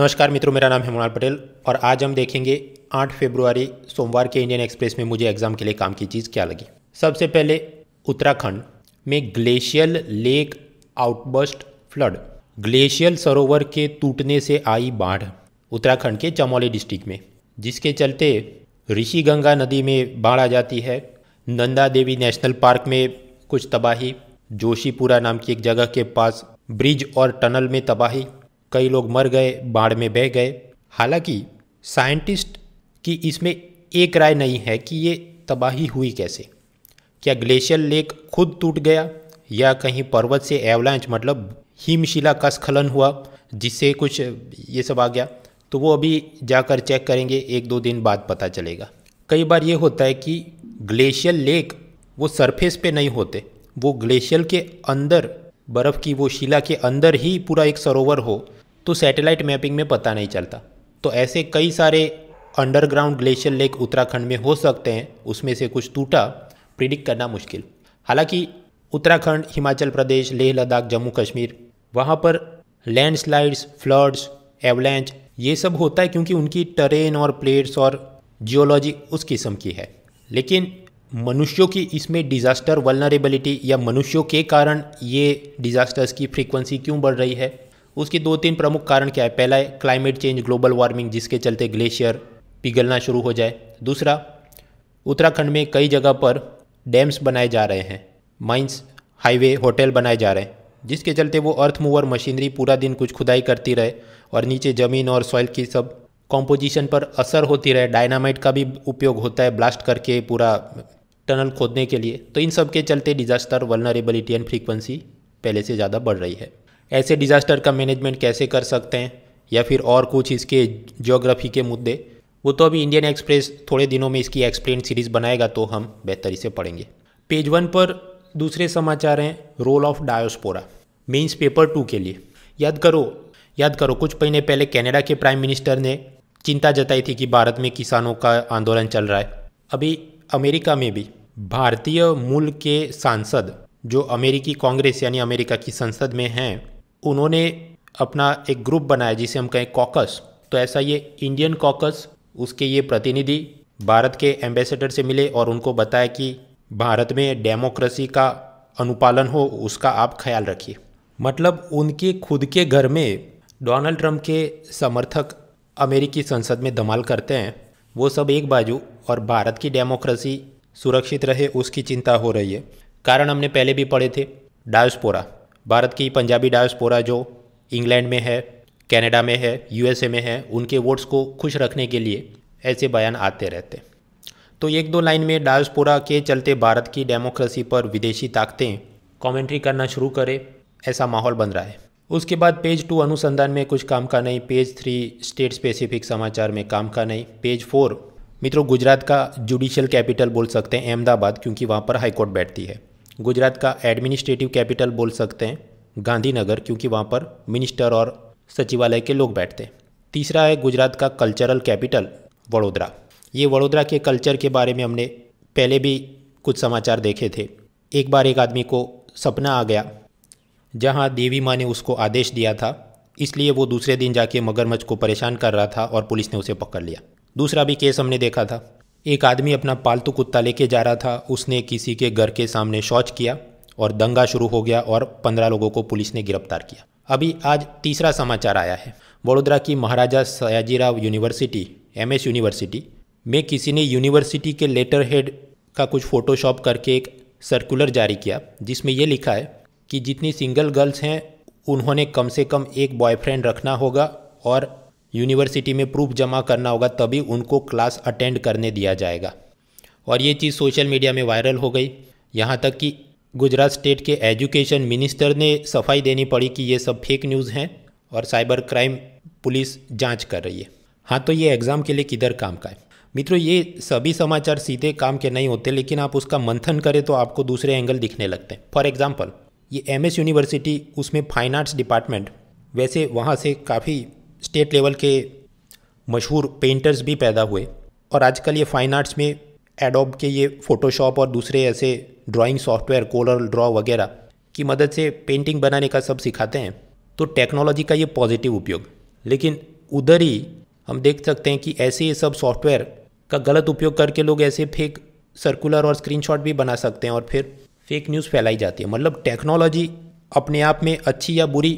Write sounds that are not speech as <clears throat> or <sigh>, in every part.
नमस्कार मित्रों मेरा नाम हेमलाल पटेल और आज हम देखेंगे 8 फरवरी सोमवार के इंडियन एक्सप्रेस में मुझे एग्जाम के लिए काम की चीज़ क्या लगी सबसे पहले उत्तराखंड में glacial lake outburst flood glacial सरोवर के टूटने से आई बाढ़ उत्तराखंड के चमोली डिस्ट्रिक्ट में जिसके चलते ऋषि गंगा नदी में बाढ़ आ जाती है नंदा देवी नेशनल पार्क में कुछ तबाही जोशीपुरा नाम की एक जगह के पास ब्रिज और टनल में तबाही कई लोग मर गए बाढ़ में बह गए हालांकि साइंटिस्ट की इसमें एक राय नहीं है कि ये तबाही हुई कैसे क्या ग्लेशियर लेक खुद टूट गया या कहीं पर्वत से एवलांच मतलब हिमशिला का स्खलन हुआ जिससे कुछ ये सब आ गया तो वो अभी जाकर चेक करेंगे एक दो दिन बाद पता चलेगा कई बार ये होता है कि ग्लेशियर लेक वो सरफेस पे नहीं होते वो ग्लेशियर के अंदर बर्फ़ की वो शिला के अंदर ही पूरा एक सरोवर हो तो सैटेलाइट मैपिंग में पता नहीं चलता तो ऐसे कई सारे अंडरग्राउंड ग्लेशियर लेक उत्तराखंड में हो सकते हैं उसमें से कुछ टूटा प्रिडिक्ट करना मुश्किल हालांकि उत्तराखंड हिमाचल प्रदेश लेह लद्दाख जम्मू कश्मीर वहाँ पर लैंडस्लाइड्स फ्लड्स एवलेंच ये सब होता है क्योंकि उनकी टरेन और प्लेट्स और जियोलॉजी उस किस्म की है लेकिन मनुष्यों की इसमें डिज़ास्टर वलनरेबिलिटी या मनुष्यों के कारण ये डिज़ास्टर्स की फ्रीक्वेंसी क्यों बढ़ रही है उसके दो तीन प्रमुख कारण क्या है पहला है क्लाइमेट चेंज ग्लोबल वार्मिंग जिसके चलते ग्लेशियर पिघलना शुरू हो जाए दूसरा उत्तराखंड में कई जगह पर डैम्स बनाए जा रहे हैं माइंस हाईवे होटल बनाए जा रहे हैं जिसके चलते वो अर्थ मूवर मशीनरी पूरा दिन कुछ खुदाई करती रहे और नीचे ज़मीन और सॉइल की सब कॉम्पोजिशन पर असर होती रहे डायनामाइट का भी उपयोग होता है ब्लास्ट करके पूरा टनल खोदने के लिए तो इन सब के चलते डिज़ास्टर वलनरेबिलिटी एंड फ्रीक्वेंसी पहले से ज़्यादा बढ़ रही है ऐसे डिज़ास्टर का मैनेजमेंट कैसे कर सकते हैं या फिर और कुछ इसके जोग्राफ़ी के मुद्दे वो तो अभी इंडियन एक्सप्रेस थोड़े दिनों में इसकी एक्सप्लेन सीरीज़ बनाएगा तो हम बेहतरी से पढ़ेंगे पेज वन पर दूसरे समाचार हैं role of diaspora means paper two के लिए याद करो याद करो कुछ महीने पहले कनाडा के प्राइम मिनिस्टर ने चिंता जताई थी कि भारत में किसानों का आंदोलन चल रहा है अभी अमेरिका में भी भारतीय मूल के सांसद जो अमेरिकी कांग्रेस यानी अमेरिका की संसद में हैं उन्होंने अपना एक ग्रुप बनाया जिसे हम कहें कॉकस तो ऐसा ये इंडियन कॉकस उसके ये प्रतिनिधि भारत के एम्बेसडर से मिले और उनको बताया कि भारत में डेमोक्रेसी का अनुपालन हो उसका आप ख्याल रखिए मतलब उनके खुद के घर में डोनाल्ड ट्रंप के समर्थक अमेरिकी संसद में धमाल करते हैं वो सब एक बाजू और भारत की डेमोक्रेसी सुरक्षित रहे उसकी चिंता हो रही है कारण हमने पहले भी पढ़े थे डायस्पोरा भारत की पंजाबी डायस्पोरा जो इंग्लैंड में है कनाडा में है यूएसए में है उनके वोट्स को खुश रखने के लिए ऐसे बयान आते रहते तो एक दो लाइन में डायस्पोरा के चलते भारत की डेमोक्रेसी पर विदेशी ताकतें कमेंट्री करना शुरू करें ऐसा माहौल बन रहा है उसके बाद पेज टू अनुसंधान में कुछ काम का नहीं पेज थ्री स्टेट स्पेसिफिक समाचार में काम का नहीं पेज फोर मित्रों गुजरात का जुडिशियल कैपिटल बोल सकते हैं अहमदाबाद क्योंकि वहाँ पर हाईकोर्ट बैठती है गुजरात का एडमिनिस्ट्रेटिव कैपिटल बोल सकते हैं गांधीनगर क्योंकि वहाँ पर मिनिस्टर और सचिवालय के लोग बैठते हैं तीसरा है गुजरात का कल्चरल कैपिटल वडोदरा ये वडोदरा के कल्चर के बारे में हमने पहले भी कुछ समाचार देखे थे एक बार एक आदमी को सपना आ गया जहाँ देवी माँ ने उसको आदेश दिया था इसलिए वो दूसरे दिन जाके मगरमच्छ को परेशान कर रहा था और पुलिस ने उसे पकड़ लिया दूसरा भी केस हमने देखा था एक आदमी अपना पालतू कुत्ता लेके जा रहा था उसने किसी के घर के सामने शौच किया और दंगा शुरू हो गया और पंद्रह लोगों को पुलिस ने गिरफ्तार किया अभी आज तीसरा समाचार आया है वडोदरा की Maharaja Sayajirao university M university में किसी ने यूनिवर्सिटी के लेटर हेड का कुछ फ़ोटोशॉप करके एक सर्कुलर जारी किया जिसमें यह लिखा है कि जितनी सिंगल गर्ल्स हैं उन्होंने कम से कम एक बॉयफ्रेंड रखना होगा और यूनिवर्सिटी में प्रूफ जमा करना होगा तभी उनको क्लास अटेंड करने दिया जाएगा और ये चीज़ सोशल मीडिया में वायरल हो गई यहाँ तक कि गुजरात स्टेट के एजुकेशन मिनिस्टर ने सफाई देनी पड़ी कि ये सब फेक न्यूज़ हैं और साइबर क्राइम पुलिस जांच कर रही है हाँ तो ये एग्ज़ाम के लिए किधर काम का है मित्रों ये सभी समाचार सीधे काम के नहीं होते लेकिन आप उसका मंथन करें तो आपको दूसरे एंगल दिखने लगते हैं फॉर एग्ज़ाम्पल ये एम यूनिवर्सिटी उसमें फाइन आर्ट्स डिपार्टमेंट वैसे वहाँ से काफ़ी स्टेट लेवल के मशहूर पेंटर्स भी पैदा हुए और आजकल ये फ़ाइन आर्ट्स में एडोब के ये फ़ोटोशॉप और दूसरे ऐसे ड्राइंग सॉफ्टवेयर कोलर ड्रॉ वगैरह की मदद से पेंटिंग बनाने का सब सिखाते हैं तो टेक्नोलॉजी का ये पॉजिटिव उपयोग लेकिन उधर ही हम देख सकते हैं कि ऐसे ये सब सॉफ्टवेयर का गलत उपयोग करके लोग ऐसे फेक सर्कुलर और स्क्रीनशॉट भी बना सकते हैं और फिर फेक न्यूज़ फैलाई जाती है मतलब टेक्नोलॉजी अपने आप में अच्छी या बुरी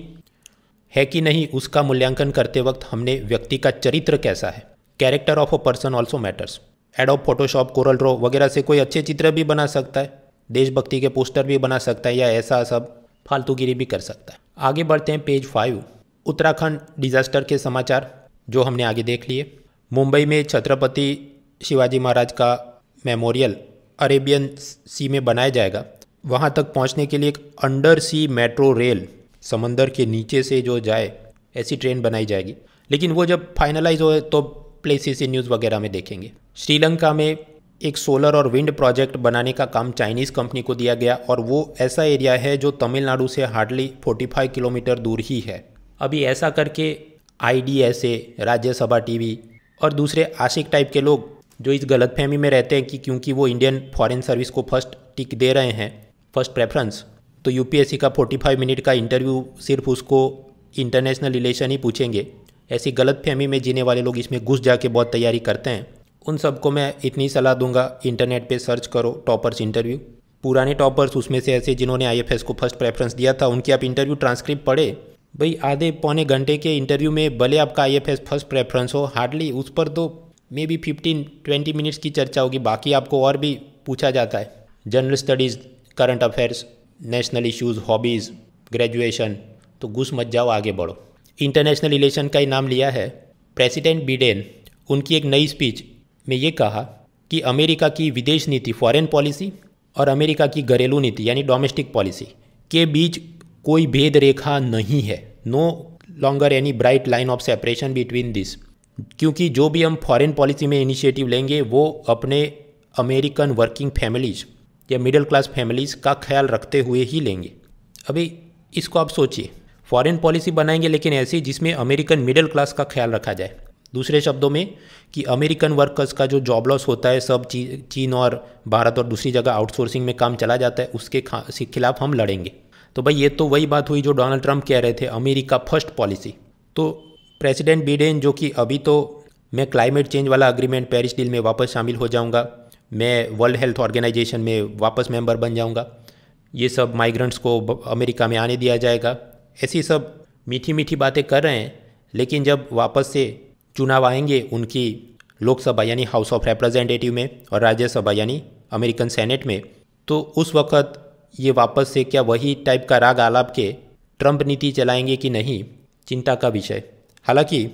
है कि नहीं उसका मूल्यांकन करते वक्त हमने व्यक्ति का चरित्र कैसा है character of a person also matters Adobe Photoshop Corel Draw वगैरह से कोई अच्छे चित्र भी बना सकता है देशभक्ति के पोस्टर भी बना सकता है या ऐसा सब फालतूगिरी भी कर सकता है आगे बढ़ते हैं पेज फाइव उत्तराखंड डिजास्टर के समाचार जो हमने आगे देख लिए मुंबई में छत्रपति शिवाजी महाराज का मेमोरियल अरेबियन सी में बनाया जाएगा वहाँ तक पहुँचने के लिए एक अंडर सी मेट्रो रेल समंदर के नीचे से जो जाए ऐसी ट्रेन बनाई जाएगी लेकिन वो जब फाइनलाइज हो तो प्लेसेस न्यूज़ वगैरह में देखेंगे श्रीलंका में एक सोलर और विंड प्रोजेक्ट बनाने का काम चाइनीज़ कंपनी को दिया गया और वो ऐसा एरिया है जो तमिलनाडु से हार्डली 45 किलोमीटर दूर ही है अभी ऐसा करके आई राज्यसभा टीवी और दूसरे आशिक टाइप के लोग जो इस गलतफहमी में रहते हैं कि क्योंकि वो इंडियन फॉरेन सर्विस को फर्स्ट टिक दे रहे हैं फर्स्ट प्रेफरेंस तो यूपीएससी का 45 मिनट का इंटरव्यू सिर्फ उसको इंटरनेशनल रिलेशन ही पूछेंगे ऐसी गलत फहमी में जीने वाले लोग इसमें घुस जाके बहुत तैयारी करते हैं उन सबको मैं इतनी सलाह दूंगा इंटरनेट पे सर्च करो टॉपर्स इंटरव्यू पुराने टॉपर्स उसमें से ऐसे जिन्होंने आईएफएस को फर्स्ट प्रेफरेंस दिया था उनकी आप इंटरव्यू ट्रांसक्रिप्ट पढ़े भाई आधे पौने घंटे के इंटरव्यू में भले आपका आई फर्स्ट प्रेफरेंस हो हार्डली उस पर तो maybe fifteen twenty minutes की चर्चा होगी बाकी आपको और भी पूछा जाता है general studies current affairs national issues hobbies graduation तो घुस मत जाओ आगे बढ़ो इंटरनेशनल रिलेशन का ही नाम लिया है प्रेसिडेंट बिडेन उनकी एक नई स्पीच में ये कहा कि अमेरिका की विदेश नीति फॉरेन पॉलिसी और अमेरिका की घरेलू नीति यानी डोमेस्टिक पॉलिसी के बीच कोई भेद रेखा नहीं है no longer any bright line of separation between this क्योंकि जो भी हम फॉरेन पॉलिसी में इनिशिएटिव लेंगे वो अपने अमेरिकन वर्किंग फैमिलीज़ या मिडिल क्लास फैमिलीज़ का ख्याल रखते हुए ही लेंगे अभी इसको आप सोचिए फॉरेन पॉलिसी बनाएंगे लेकिन ऐसी जिसमें अमेरिकन मिडिल क्लास का ख्याल रखा जाए दूसरे शब्दों में कि अमेरिकन वर्कर्स का जो जॉब लॉस होता है सब ची, चीन और भारत और दूसरी जगह आउटसोर्सिंग में काम चला जाता है उसके खिलाफ हम लड़ेंगे तो भाई ये तो वही बात हुई जो डोनाल्ड ट्रंप कह रहे थे अमेरिका फर्स्ट पॉलिसी तो प्रेसिडेंट बिडेन जो कि अभी तो मैं क्लाइमेट चेंज वाला अग्रीमेंट पेरिस डील में वापस शामिल हो जाऊंगा मैं वर्ल्ड हेल्थ ऑर्गेनाइजेशन में वापस मेंबर बन जाऊंगा ये सब माइग्रेंट्स को अमेरिका में आने दिया जाएगा ऐसी सब मीठी मीठी बातें कर रहे हैं लेकिन जब वापस से चुनाव आएंगे उनकी लोकसभा यानी हाउस ऑफ रिप्रेजेंटेटिव में और राज्यसभा यानी अमेरिकन सेनेट में तो उस वक्त ये वापस से क्या वही टाइप का राग आलाप के ट्रंप नीति चलाएंगे कि नहीं चिंता का विषय हालांकि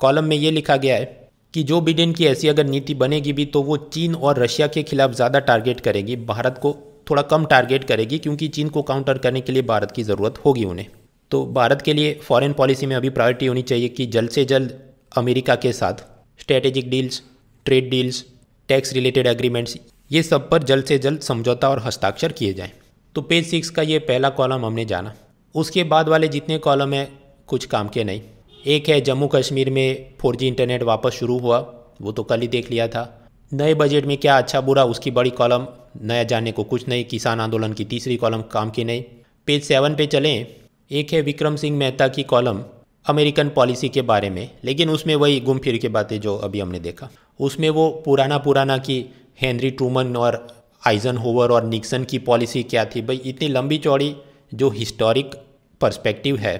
कॉलम में ये लिखा गया है कि जो बिडेन की ऐसी अगर नीति बनेगी भी तो वो चीन और रशिया के खिलाफ ज़्यादा टारगेट करेगी भारत को थोड़ा कम टारगेट करेगी क्योंकि चीन को काउंटर करने के लिए भारत की ज़रूरत होगी उन्हें तो भारत के लिए फॉरेन पॉलिसी में अभी प्रायोरिटी होनी चाहिए कि जल्द से जल्द अमेरिका के साथ strategic deals trade deals tax related agreements ये सब पर जल्द से जल्द समझौता और हस्ताक्षर किए जाएँ तो पेज सिक्स का ये पहला कॉलम हमने जाना उसके बाद वाले जितने कॉलम हैं कुछ काम के नहीं एक है जम्मू कश्मीर में फोर इंटरनेट वापस शुरू हुआ वो तो कल ही देख लिया था नए बजट में क्या अच्छा बुरा उसकी बड़ी कॉलम नया जानने को कुछ नहीं किसान आंदोलन की तीसरी कॉलम काम की नहीं पेज सेवन पे चलें एक है विक्रम सिंह मेहता की कॉलम अमेरिकन पॉलिसी के बारे में लेकिन उसमें वही गुम फिर की बातें जो अभी हमने देखा उसमें वो पुराना पुराना कि हेनरी ट्रूमन और आइजन होवर और निक्सन की पॉलिसी क्या थी भाई इतनी लंबी चौड़ी जो हिस्टोरिक पर्सपेक्टिव है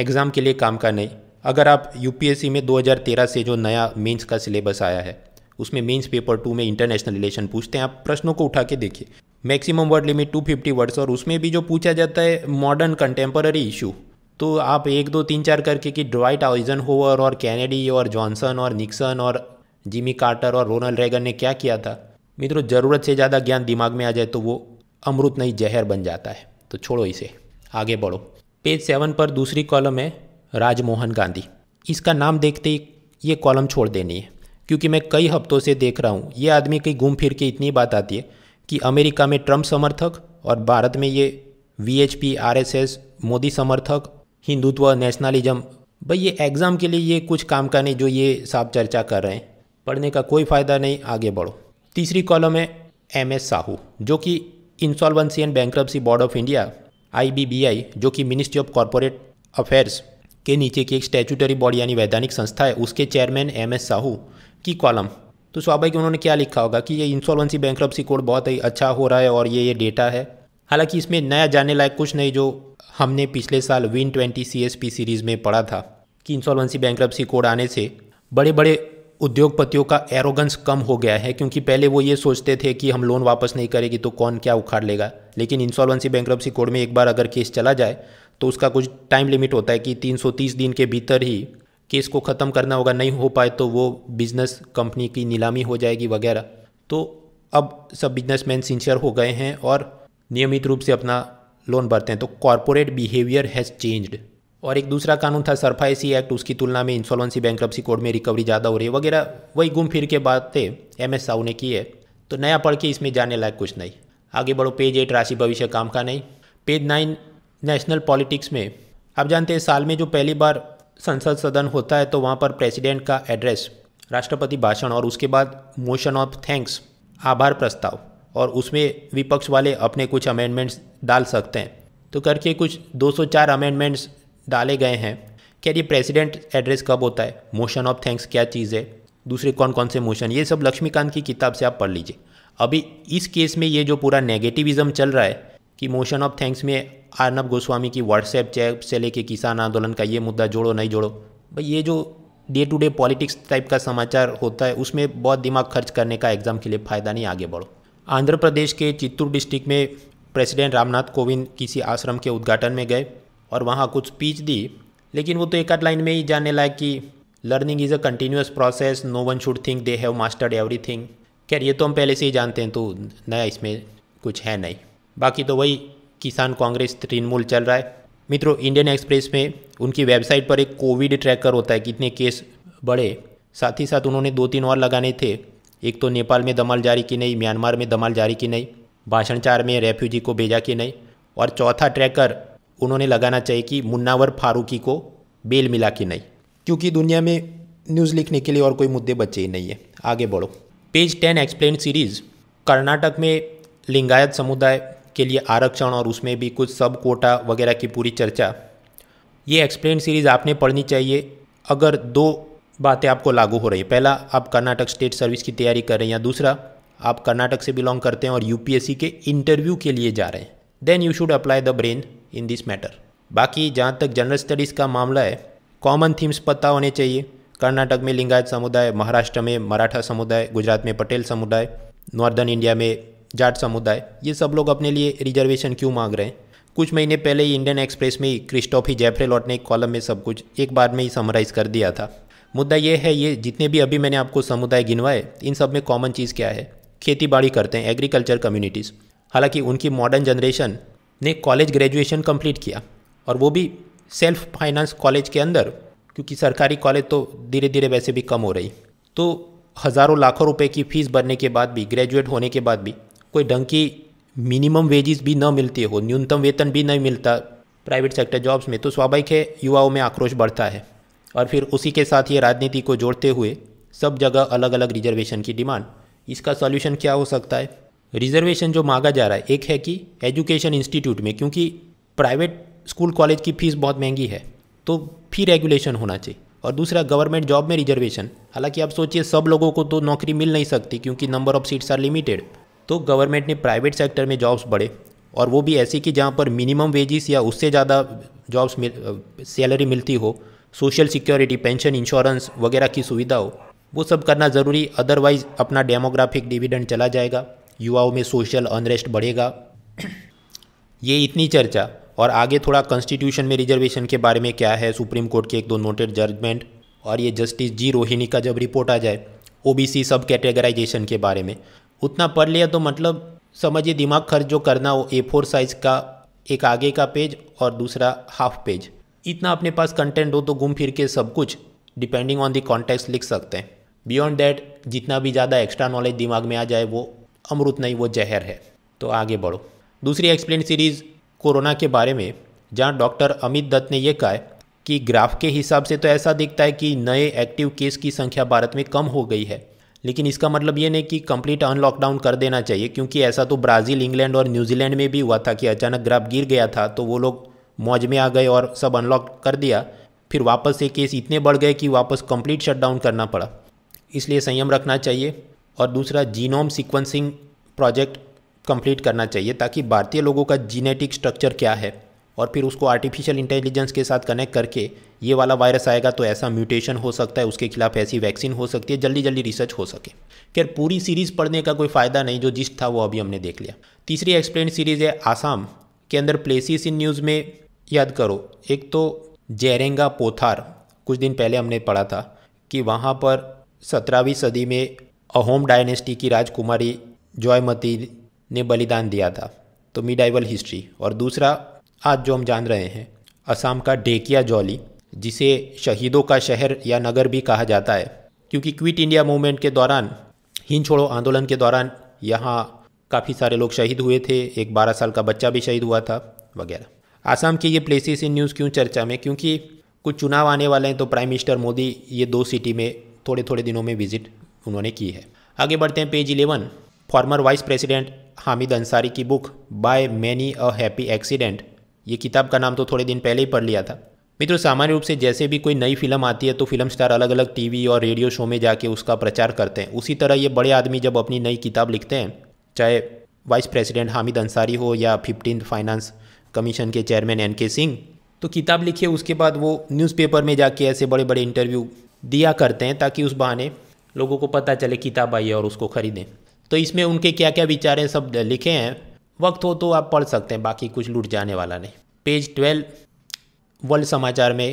एग्ज़ाम के लिए काम का नहीं अगर आप यूपीएससी में 2013 से जो नया मेंस का सिलेबस आया है उसमें मेंस पेपर टू में इंटरनेशनल रिलेशन पूछते हैं आप प्रश्नों को उठा के देखिए मैक्सिमम वर्ड लिमिट 250 वर्ड्स और उसमें भी जो पूछा जाता है मॉडर्न कंटेम्पररी इशू तो आप एक दो तीन चार करके कि ड्वाइट आइजन होवर और कैनेडी और जॉनसन और निक्सन और जिमी कार्टर और रोनल्ड रेगन ने क्या किया था मित्रों ज़रूरत से ज़्यादा ज्ञान दिमाग में आ जाए तो वो अमृत नहीं जहर बन जाता है तो छोड़ो इसे आगे बढ़ो पेज सेवन पर दूसरी कॉलम है राजमोहन गांधी इसका नाम देखते ही ये कॉलम छोड़ देनी है क्योंकि मैं कई हफ्तों से देख रहा हूँ ये आदमी कहीं घूम फिर के इतनी बात आती है कि अमेरिका में ट्रम्प समर्थक और भारत में ये V H P R S S Modi समर्थक हिंदुत्व नेशनलिज्म भाई ये एग्ज़ाम के लिए ये कुछ काम का नहीं जो ये साफ चर्चा कर रहे हैं पढ़ने का कोई फ़ायदा नहीं आगे बढ़ो तीसरी कॉलम है एम एस साहू जो कि insolvency and bankruptcy board of India I B B I जो कि मिनिस्ट्री ऑफ कॉरपोरेट अफेयर्स के नीचे की एक स्टैचूटरी बॉडी यानी वैधानिक संस्था है उसके चेयरमैन एम एस साहू की कॉलम तो स्वाभाविक उन्होंने क्या लिखा होगा कि ये इंसॉल्वेंसी बैंक्रप्सी कोड बहुत ही अच्छा हो रहा है और ये ये डेटा है हालांकि इसमें नया जाने लायक कुछ नहीं जो हमने पिछले साल win twenty C S P series में पढ़ा था कि इंसॉल्वेंसी बैंक्रप्सी कोड आने से बड़े बड़े उद्योगपतियों का एरोगेंस कम हो गया है क्योंकि पहले वो ये सोचते थे कि हम लोन वापस नहीं करेंगे तो कौन क्या उखाड़ लेगा लेकिन इंसॉल्वेंसी बैंक्रप्सी कोड में एक बार अगर केस चला जाए तो उसका कुछ टाइम लिमिट होता है कि 330 दिन के भीतर ही केस को ख़त्म करना होगा नहीं हो पाए तो वो बिज़नेस कंपनी की नीलामी हो जाएगी वगैरह तो अब सब बिजनेसमैन सिंसियर हो गए हैं और नियमित रूप से अपना लोन भरते हैं तो कॉरपोरेट बिहेवियर हैज़ चेंज्ड और एक दूसरा कानून था सरफाइसी एक्ट उसकी तुलना में इंसॉलेंसी बैंक्रप्सी कोड में रिकवरी ज़्यादा हो रही है वगैरह वही घूम फिर के बातें एम एस साहू ने की है तो नया पढ़ के इसमें जाने लायक कुछ नहीं आगे बढ़ो पेज एट राशि भविष्य काम का नहीं पेज नाइन नेशनल पॉलिटिक्स में आप जानते हैं साल में जो पहली बार संसद सदन होता है तो वहाँ पर प्रेसिडेंट का एड्रेस राष्ट्रपति भाषण और उसके बाद मोशन ऑफ थैंक्स आभार प्रस्ताव और उसमें विपक्ष वाले अपने कुछ अमेंडमेंट्स डाल सकते हैं तो करके कुछ 204 अमेंडमेंट्स डाले गए हैं क्या ये प्रेसिडेंट एड्रेस कब होता है मोशन ऑफ थैंक्स क्या चीज़ है दूसरे कौन कौन से मोशन ये सब लक्ष्मीकांत की किताब से आप पढ़ लीजिए अभी इस केस में ये जो पूरा नेगेटिविज़म चल रहा है कि मोशन ऑफ थैंक्स में अर्नब गोस्वामी की व्हाट्सएप चैप से लेके किसान आंदोलन का ये मुद्दा जोड़ो नहीं जोड़ो भाई ये जो day to day politics type का समाचार होता है उसमें बहुत दिमाग खर्च करने का एग्ज़ाम के लिए फ़ायदा नहीं आगे बढ़ो आंध्र प्रदेश के चित्तूर डिस्ट्रिक्ट में प्रेसिडेंट रामनाथ कोविंद किसी आश्रम के उद्घाटन में गए और वहाँ कुछ स्पीच दी लेकिन वो तो एक आध लाइन में ही जानने लायक कि learning is a continuous process no one should think they have mastered everything खैर ये तो हम पहले से ही जानते हैं तो नया इसमें कुछ है नहीं बाकी तो वही किसान कांग्रेस तृणमूल चल रहा है मित्रों इंडियन एक्सप्रेस में उनकी वेबसाइट पर एक कोविड ट्रैकर होता है कितने केस बढ़े साथ ही साथ उन्होंने दो तीन और लगाने थे एक तो नेपाल में दमाल जारी की नहीं म्यांमार में दमाल जारी की नहीं भाषण चार में रेफ्यूजी को भेजा कि नहीं और चौथा ट्रैकर उन्होंने लगाना चाहिए कि मुन्नावर फारूकी को बेल मिला कि नहीं क्योंकि दुनिया में न्यूज़ लिखने के लिए और कोई मुद्दे बचे ही नहीं है आगे बढ़ो page ten explain series Karnataka में लिंगायत समुदाय के लिए आरक्षण और उसमें भी कुछ सब कोटा वगैरह की पूरी चर्चा ये एक्सप्लेन सीरीज़ आपने पढ़नी चाहिए अगर दो बातें आपको लागू हो रही है पहला आप कर्नाटक स्टेट सर्विस की तैयारी कर रहे हैं या दूसरा आप कर्नाटक से बिलोंग करते हैं और यूपीएससी के इंटरव्यू के लिए जा रहे हैं then you should apply the brain in this matter बाकी जहाँ तक जनरल स्टडीज़ का मामला है कॉमन थीम्स पता होने चाहिए कर्नाटक में लिंगायत समुदाय महाराष्ट्र में मराठा समुदाय गुजरात में पटेल समुदाय नॉर्दर्न इंडिया में जाट समुदाय ये सब लोग अपने लिए रिजर्वेशन क्यों मांग रहे हैं कुछ महीने पहले ही इंडियन एक्सप्रेस में क्रिस्टोफी लॉट ने एक कॉलम में सब कुछ एक बार में ही समराइज कर दिया था मुद्दा ये है ये जितने भी अभी मैंने आपको समुदाय गिनवाए इन सब में कॉमन चीज़ क्या है खेती बाड़ी करते हैं एग्रीकल्चर कम्युनिटीज़ हालांकि उनकी मॉडर्न जनरेशन ने कॉलेज ग्रेजुएशन कंप्लीट किया और वो भी सेल्फ फाइनेंस कॉलेज के अंदर क्योंकि सरकारी कॉलेज तो धीरे धीरे वैसे भी कम हो रही तो हज़ारों लाखों रुपए की फ़ीस भरने के बाद भी ग्रेजुएट होने के बाद भी कोई ढंग की मिनिमम वेजेस भी न मिलती हो न्यूनतम वेतन भी नहीं मिलता प्राइवेट सेक्टर जॉब्स में तो स्वाभाविक है युवाओं में आक्रोश बढ़ता है और फिर उसी के साथ ये राजनीति को जोड़ते हुए सब जगह अलग अलग रिजर्वेशन की डिमांड इसका सॉल्यूशन क्या हो सकता है रिजर्वेशन जो मांगा जा रहा है एक है कि एजुकेशन इंस्टीट्यूट में क्योंकि प्राइवेट स्कूल कॉलेज की फ़ीस बहुत महंगी है तो फी रेगुलेशन होना चाहिए और दूसरा गवर्नमेंट जॉब में रिजर्वेशन हालांकि आप सोचिए सब लोगों को तो नौकरी मिल नहीं सकती क्योंकि number of seats are limited तो गवर्नमेंट ने प्राइवेट सेक्टर में जॉब्स बढ़े और वो भी ऐसी कि जहाँ पर मिनिमम वेजिस या उससे ज़्यादा जॉब्स मिल सैलरी मिलती हो सोशल सिक्योरिटी पेंशन इंश्योरेंस वगैरह की सुविधा हो वो सब करना ज़रूरी अदरवाइज़ अपना डेमोग्राफिक डिविडेंड चला जाएगा युवाओं में सोशल अनरेस्ट बढ़ेगा <clears throat> ये इतनी चर्चा और आगे थोड़ा कॉन्स्टिट्यूशन में रिजर्वेशन के बारे में क्या है सुप्रीम कोर्ट के एक दो नोटेड जजमेंट और ये जस्टिस जी रोहिणी का जब रिपोर्ट आ जाए ओबीसी सब कैटेगराइजेशन के बारे में उतना पढ़ लिया तो मतलब समझिए दिमाग खर्च जो करना हो ए फोर साइज़ का एक आगे का पेज और दूसरा हाफ पेज इतना अपने पास कंटेंट हो तो घूम फिर के सब कुछ डिपेंडिंग ऑन दी कॉन्टेक्स्ट लिख सकते हैं बियॉन्ड दैट जितना भी ज़्यादा एक्स्ट्रा नॉलेज दिमाग में आ जाए वो अमृत नहीं वो जहर है तो आगे बढ़ो दूसरी एक्सप्लेन सीरीज़ कोरोना के बारे में जहाँ डॉक्टर अमित दत्त ने यह कहा कि ग्राफ के हिसाब से तो ऐसा दिखता है कि नए एक्टिव केस की संख्या भारत में कम हो गई है लेकिन इसका मतलब ये नहीं कि कंप्लीट अनलॉकडाउन कर देना चाहिए क्योंकि ऐसा तो ब्राज़ील इंग्लैंड और न्यूजीलैंड में भी हुआ था कि अचानक ग्राफ गिर गया था तो वो लोग मौज में आ गए और सब अनलॉक कर दिया फिर वापस से केस इतने बढ़ गए कि वापस कंप्लीट शटडाउन करना पड़ा इसलिए संयम रखना चाहिए और दूसरा जीनोम सिक्वेंसिंग प्रोजेक्ट कंप्लीट करना चाहिए ताकि भारतीय लोगों का जीनेटिक स्ट्रक्चर क्या है और फिर उसको आर्टिफिशियल इंटेलिजेंस के साथ कनेक्ट करके ये वाला वायरस आएगा तो ऐसा म्यूटेशन हो सकता है उसके खिलाफ ऐसी वैक्सीन हो सकती है जल्दी जल्दी रिसर्च हो सके खैर पूरी सीरीज़ पढ़ने का कोई फ़ायदा नहीं जो जिस्ट था वो अभी हमने देख लिया तीसरी एक्सप्लेन सीरीज़ है आसाम के अंदर प्लेसिस इन न्यूज़ में याद करो एक तो जेरेंगा पोथार कुछ दिन पहले हमने पढ़ा था कि वहाँ पर सत्रहवीं सदी में अहोम डायनेस्टी की राजकुमारी जॉयमती ने बलिदान दिया था तो मिडाइवल हिस्ट्री और दूसरा आज जो हम जान रहे हैं असम का डेकिया जॉली जिसे शहीदों का शहर या नगर भी कहा जाता है क्योंकि क्विट इंडिया मूवमेंट के दौरान हिंद छोड़ो आंदोलन के दौरान यहाँ काफ़ी सारे लोग शहीद हुए थे एक 12 साल का बच्चा भी शहीद हुआ था वगैरह आसाम के ये प्लेसेस इन न्यूज़ क्यों चर्चा में क्योंकि कुछ चुनाव आने वाले हैं तो प्राइम मिनिस्टर मोदी ये दो सिटी में थोड़े थोड़े दिनों में विजिट उन्होंने की है आगे बढ़ते हैं page eleven former vice president Hamid Ansari की book by many a happy accident ये किताब का नाम तो थोड़े दिन पहले ही पढ़ लिया था मित्रों सामान्य रूप से जैसे भी कोई नई फिल्म आती है तो फिल्म स्टार अलग अलग टीवी और रेडियो शो में जाके उसका प्रचार करते हैं उसी तरह ये बड़े आदमी जब अपनी नई किताब लिखते हैं चाहे वाइस प्रेसिडेंट हामिद अंसारी हो या फिफ्टीन फाइनेंस कमीशन के चेयरमैन एन के सिंह तो किताब लिखिए उसके बाद वो न्यूज़पेपर में जाके ऐसे बड़े बड़े इंटरव्यू दिया करते हैं ताकि उस बहाने लोगों को पता चले किताब आई है और उसको ख़रीदें तो इसमें उनके क्या क्या विचार हैं सब लिखे हैं वक्त हो तो आप पढ़ सकते हैं बाकी कुछ लूट जाने वाला नहीं पेज ट्वेल्व वर्ल्ड समाचार में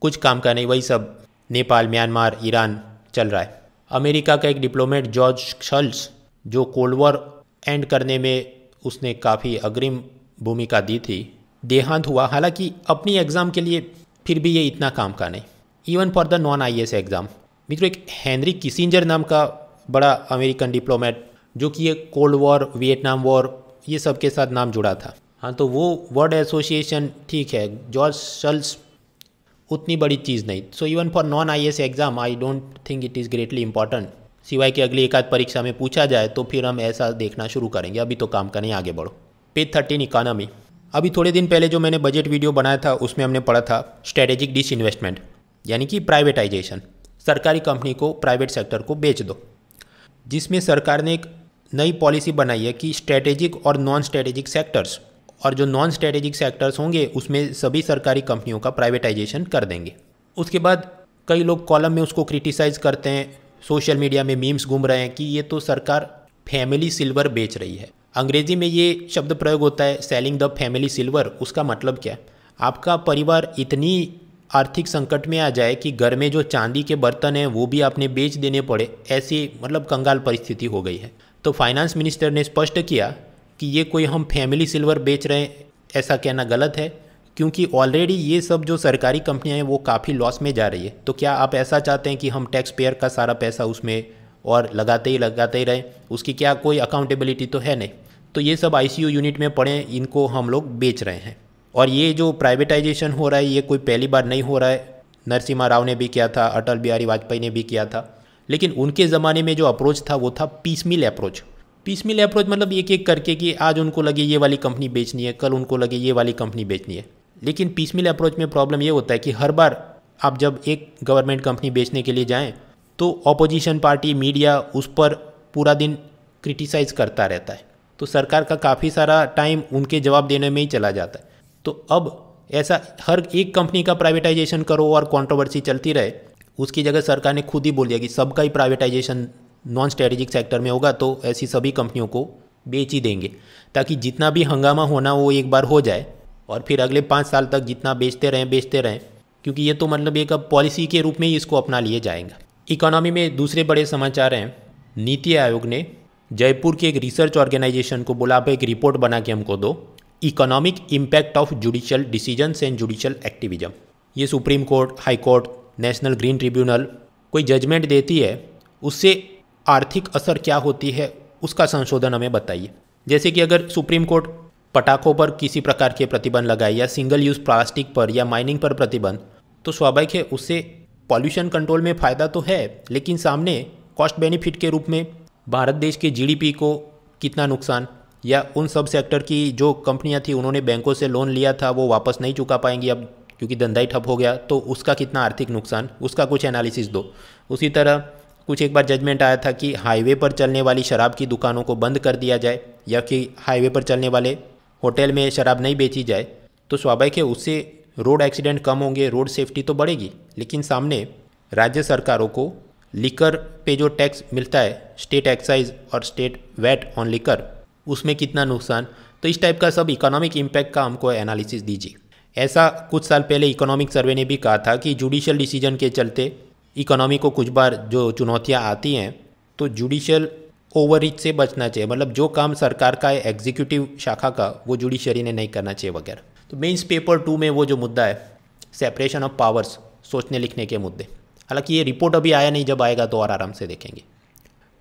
कुछ काम का नहीं वही सब नेपाल म्यांमार ईरान चल रहा है अमेरिका का एक डिप्लोमेट जॉर्ज शल्स जो कोल्ड वॉर एंड करने में उसने काफ़ी अग्रिम भूमिका दी थी देहांत हुआ हालांकि अपनी एग्ज़ाम के लिए फिर भी ये इतना काम का नहीं even for the non I exam मित्रों एक हैंनरी किसिंजर नाम का बड़ा अमेरिकन डिप्लोमेट जो कि ये कोल्ड वॉर वियतनाम वॉर ये सब के साथ नाम जुड़ा था हाँ तो वो वर्ड एसोसिएशन ठीक है जॉर्ज शल्स उतनी बड़ी चीज़ नहीं so even for non I exam I don't think it is greatly important सिवाय कि अगली एकाध परीक्षा में पूछा जाए तो फिर हम ऐसा देखना शुरू करेंगे अभी तो काम करें आगे बढ़ो पेज थर्टीन इकानमी अभी थोड़े दिन पहले जो मैंने बजट वीडियो बनाया था उसमें हमने पढ़ा था स्ट्रेटेजिक डिस इन्वेस्टमेंट यानी कि प्राइवेटाइजेशन सरकारी कंपनी को प्राइवेट सेक्टर को बेच दो जिसमें सरकार ने एक नई पॉलिसी बनाई है कि स्ट्रेटेजिक और नॉन स्ट्रेटेजिक सेक्टर्स और जो नॉन स्ट्रेटेजिक सेक्टर्स होंगे उसमें सभी सरकारी कंपनियों का प्राइवेटाइजेशन कर देंगे उसके बाद कई लोग कॉलम में उसको क्रिटिसाइज़ करते हैं सोशल मीडिया में मीम्स घूम रहे हैं कि ये तो सरकार फैमिली सिल्वर बेच रही है अंग्रेजी में ये शब्द प्रयोग होता है सेलिंग द फैमिली सिल्वर उसका मतलब क्या है आपका परिवार इतनी आर्थिक संकट में आ जाए कि घर में जो चांदी के बर्तन हैं वो भी आपने बेच देने पड़े ऐसी मतलब कंगाल परिस्थिति हो गई है तो फाइनेंस मिनिस्टर ने स्पष्ट किया कि ये कोई हम फैमिली सिल्वर बेच रहे हैं ऐसा कहना गलत है क्योंकि ऑलरेडी ये सब जो सरकारी कंपनियां हैं वो काफ़ी लॉस में जा रही है तो क्या आप ऐसा चाहते हैं कि हम टैक्स पेयर का सारा पैसा उसमें और लगाते ही लगाते ही रहें उसकी क्या कोई अकाउंटेबिलिटी तो है नहीं तो ये सब आई यूनिट में पड़े इनको हम लोग बेच रहे हैं और ये जो प्राइवेटाइजेशन हो रहा है ये कोई पहली बार नहीं हो रहा है नरसिम्हा राव ने भी किया था अटल बिहारी वाजपेयी ने भी किया था लेकिन उनके ज़माने में जो अप्रोच था वो था piecemeal approach piecemeal approach मतलब एक एक करके कि आज उनको लगे ये वाली कंपनी बेचनी है कल उनको लगे ये वाली कंपनी बेचनी है लेकिन पीस मिल अप्रोच में प्रॉब्लम ये होता है कि हर बार आप जब एक गवर्नमेंट कंपनी बेचने के लिए जाएँ तो अपोजिशन पार्टी मीडिया उस पर पूरा दिन क्रिटिसाइज़ करता रहता है तो सरकार का काफ़ी सारा टाइम उनके जवाब देने में ही चला जाता है तो अब ऐसा हर एक कंपनी का प्राइवेटाइजेशन करो और कंट्रोवर्सी चलती रहे उसकी जगह सरकार ने खुद ही बोल दिया कि सबका ही प्राइवेटाइजेशन नॉन स्ट्रेटेजिक सेक्टर में होगा तो ऐसी सभी कंपनियों को बेच ही देंगे ताकि जितना भी हंगामा होना वो एक बार हो जाए और फिर अगले पाँच साल तक जितना बेचते रहें बेचते रहें क्योंकि ये तो मतलब एक अब पॉलिसी के रूप में ही इसको अपना लिए जाएंगे इकोनॉमी में दूसरे बड़े समाचार हैं नीति आयोग ने जयपुर के एक रिसर्च ऑर्गेनाइजेशन को बोला आप एक रिपोर्ट बना के हमको दो economic impact of judicial decision and judicial activism ये supreme court high court national green tribunal कोई जजमेंट देती है उससे आर्थिक असर क्या होती है उसका संशोधन हमें बताइए जैसे कि अगर सुप्रीम कोर्ट पटाखों पर किसी प्रकार के प्रतिबंध लगाए या सिंगल यूज़ प्लास्टिक पर या माइनिंग पर प्रतिबंध तो स्वाभाविक है उससे पॉल्यूशन कंट्रोल में फ़ायदा तो है लेकिन सामने कॉस्ट बेनिफिट के रूप में भारत देश के जीडीपी को कितना नुकसान या उन सब सेक्टर की जो कंपनियां थी उन्होंने बैंकों से लोन लिया था वो वापस नहीं चुका पाएंगी अब क्योंकि धंधा ही ठप हो गया तो उसका कितना आर्थिक नुकसान उसका कुछ एनालिसिस दो उसी तरह कुछ एक बार जजमेंट आया था कि हाईवे पर चलने वाली शराब की दुकानों को बंद कर दिया जाए या कि हाईवे पर चलने वाले होटल में शराब नहीं बेची जाए तो स्वाभाविक है उससे रोड एक्सीडेंट कम होंगे रोड सेफ्टी तो बढ़ेगी लेकिन सामने राज्य सरकारों को लिकर पे जो टैक्स मिलता है स्टेट एक्साइज और स्टेट वैट ऑन लिकर उसमें कितना नुकसान तो इस टाइप का सब इकोनॉमिक इम्पैक्ट का हमको एनालिसिस दीजिए ऐसा कुछ साल पहले इकोनॉमिक सर्वे ने भी कहा था कि जुडिशल डिसीजन के चलते इकोनॉमी को कुछ बार जो चुनौतियाँ आती हैं तो जुडिशल ओवररीच से बचना चाहिए मतलब जो काम सरकार का है एग्जीक्यूटिव शाखा का वो जुडिशरी ने नहीं करना चाहिए वगैरह तो मेन्स पेपर टू में वो जो मुद्दा है सेपरेशन ऑफ पावर्स सोचने लिखने के मुद्दे हालांकि ये रिपोर्ट अभी आया नहीं जब आएगा तो और आराम से देखेंगे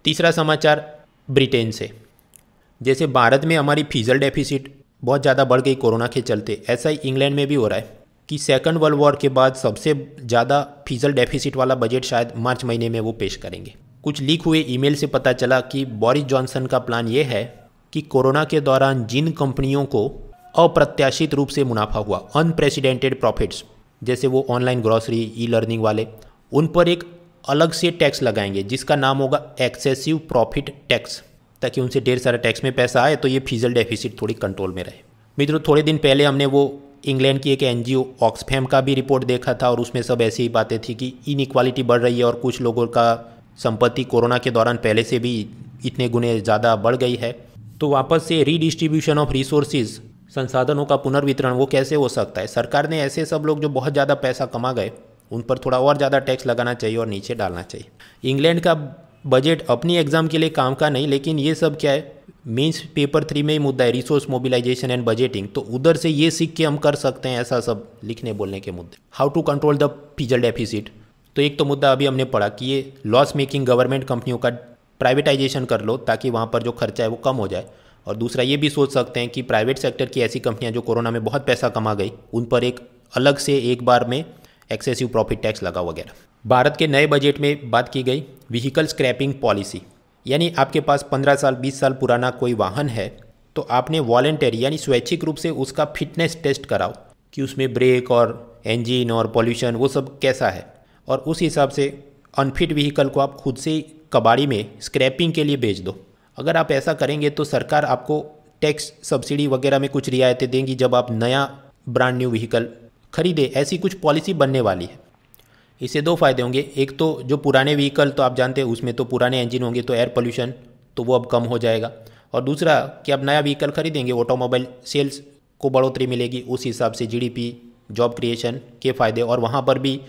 तीसरा समाचार ब्रिटेन से जैसे भारत में हमारी फीजल डेफिसिट बहुत ज़्यादा बढ़ गई कोरोना के चलते ऐसा ही इंग्लैंड में भी हो रहा है कि सेकंड वर्ल्ड वॉर के बाद सबसे ज़्यादा फीजल डेफिसिट वाला बजट शायद मार्च महीने में वो पेश करेंगे कुछ लीक हुए ईमेल से पता चला कि बोरिस जॉनसन का प्लान ये है कि कोरोना के दौरान जिन कंपनियों को अप्रत्याशित रूप से मुनाफा हुआ अनप्रेसिडेंटेड प्रॉफिट्स जैसे वो ऑनलाइन ग्रॉसरी ई लर्निंग वाले उन पर एक अलग से टैक्स लगाएंगे जिसका नाम होगा एक्सेसिव प्रॉफिट टैक्स ताकि उनसे ढेर सारा टैक्स में पैसा आए तो ये फीजल डेफिसिट थोड़ी कंट्रोल में रहे मित्रों थोड़े दिन पहले हमने वो इंग्लैंड की एक एनजीओ ऑक्सफैम का भी रिपोर्ट देखा था और उसमें सब ऐसी ही बातें थी कि इन बढ़ रही है और कुछ लोगों का संपत्ति कोरोना के दौरान पहले से भी इतने गुने ज़्यादा बढ़ गई है तो वापस से रीडिस्ट्रीब्यूशन ऑफ रिसोर्सेज संसाधनों का पुनर्वितरण वो कैसे हो सकता है सरकार ने ऐसे सब लोग जो बहुत ज़्यादा पैसा कमा गए उन पर थोड़ा और ज़्यादा टैक्स लगाना चाहिए और नीचे डालना चाहिए इंग्लैंड का बजट अपनी एग्ज़ाम के लिए काम का नहीं लेकिन ये सब क्या है मीन्स पेपर थ्री में ही मुद्दा है रिसोर्स मोबिलाइजेशन एंड बजटिंग तो उधर से ये सीख के हम कर सकते हैं ऐसा सब लिखने बोलने के मुद्दे how to control the fiscal deficit तो एक तो मुद्दा अभी हमने पढ़ा कि ये लॉस मेकिंग गवर्नमेंट कंपनियों का प्राइवेटाइजेशन कर लो ताकि वहाँ पर जो खर्चा है वो कम हो जाए और दूसरा ये भी सोच सकते हैं कि प्राइवेट सेक्टर की ऐसी कंपनियाँ जो कोरोना में बहुत पैसा कमा गई उन पर एक अलग से एक बार में एक्सेसिव प्रॉफिट टैक्स लगा वगैरह भारत के नए बजट में बात की गई व्हीकल स्क्रैपिंग पॉलिसी यानी आपके पास 15 साल 20 साल पुराना कोई वाहन है तो आपने वॉलेंटरी यानी स्वैच्छिक रूप से उसका फिटनेस टेस्ट कराओ कि उसमें ब्रेक और इंजन और पॉल्यूशन वो सब कैसा है और उस हिसाब से अनफिट व्हीकल को आप खुद से कबाड़ी में स्क्रैपिंग के लिए बेच दो अगर आप ऐसा करेंगे तो सरकार आपको टैक्स सब्सिडी वगैरह में कुछ रियायतें देंगी जब आप नया ब्रांड न्यू व्हीकल खरीदे ऐसी कुछ पॉलिसी बनने वाली है इससे दो फायदे होंगे एक तो जो पुराने व्हीकल तो आप जानते हैं उसमें तो पुराने इंजन होंगे तो एयर पोल्यूशन तो वो अब कम हो जाएगा और दूसरा कि आप नया व्हीकल खरीदेंगे ऑटोमोबाइल सेल्स को बढ़ोतरी मिलेगी उस हिसाब से जीडीपी जॉब क्रिएशन के फ़ायदे और वहाँ पर भी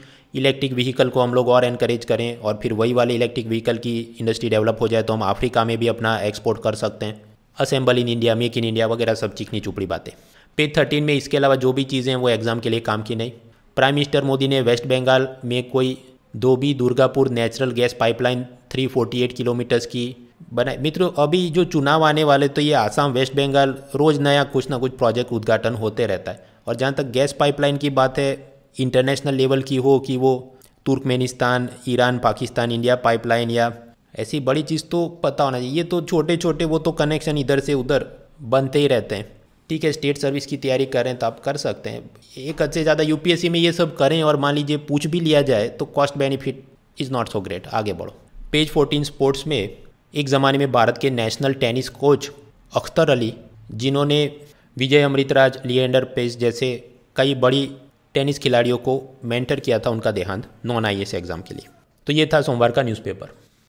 इलेक्ट्रिक व्हीकल को हम लोग और इनक्रेज करें और फिर वही वाले इलेक्ट्रिक व्हीकल की इंडस्ट्री डेवलप हो जाए तो हम अफ्रीका में भी अपना एक्सपोर्ट कर सकते हैं assemble in India make in India वगैरह सब चिकनी चुपड़ी बातें पेज थर्टीन में इसके अलावा जो भी चीज़ें हैं वो एग्ज़ाम के लिए काम की नहीं प्राइम मिनिस्टर मोदी ने वेस्ट बंगाल में कोई धोबी Durgapur natural gas pipeline 348 kilometres की बनाई मित्रों अभी जो चुनाव आने वाले तो ये आसाम वेस्ट बंगाल रोज़ नया कुछ ना कुछ प्रोजेक्ट उद्घाटन होते रहता है और जहाँ तक गैस पाइपलाइन की बात है इंटरनेशनल लेवल की हो कि वो Turkmenistan Iran Pakistan India pipeline या ऐसी बड़ी चीज़ तो पता होना चाहिए ये तो छोटे छोटे वो तो कनेक्शन इधर से उधर बनते ही रहते हैं ठीक है स्टेट सर्विस की तैयारी कर रहे हैं तो आप कर सकते हैं एक हद से ज़्यादा यूपीएससी में ये सब करें और मान लीजिए पूछ भी लिया जाए तो cost benefit is not so great आगे बढ़ो पेज फोर्टीन स्पोर्ट्स में एक ज़माने में भारत के national tennis coach Akhtar Ali जिन्होंने विजय अमृतराज लिएंडर पेस जैसे कई बड़ी टेनिस खिलाड़ियों को मेंटर किया था उनका देहांत नॉन आई एग्ज़ाम के लिए तो ये था सोमवार का न्यूज़पेपर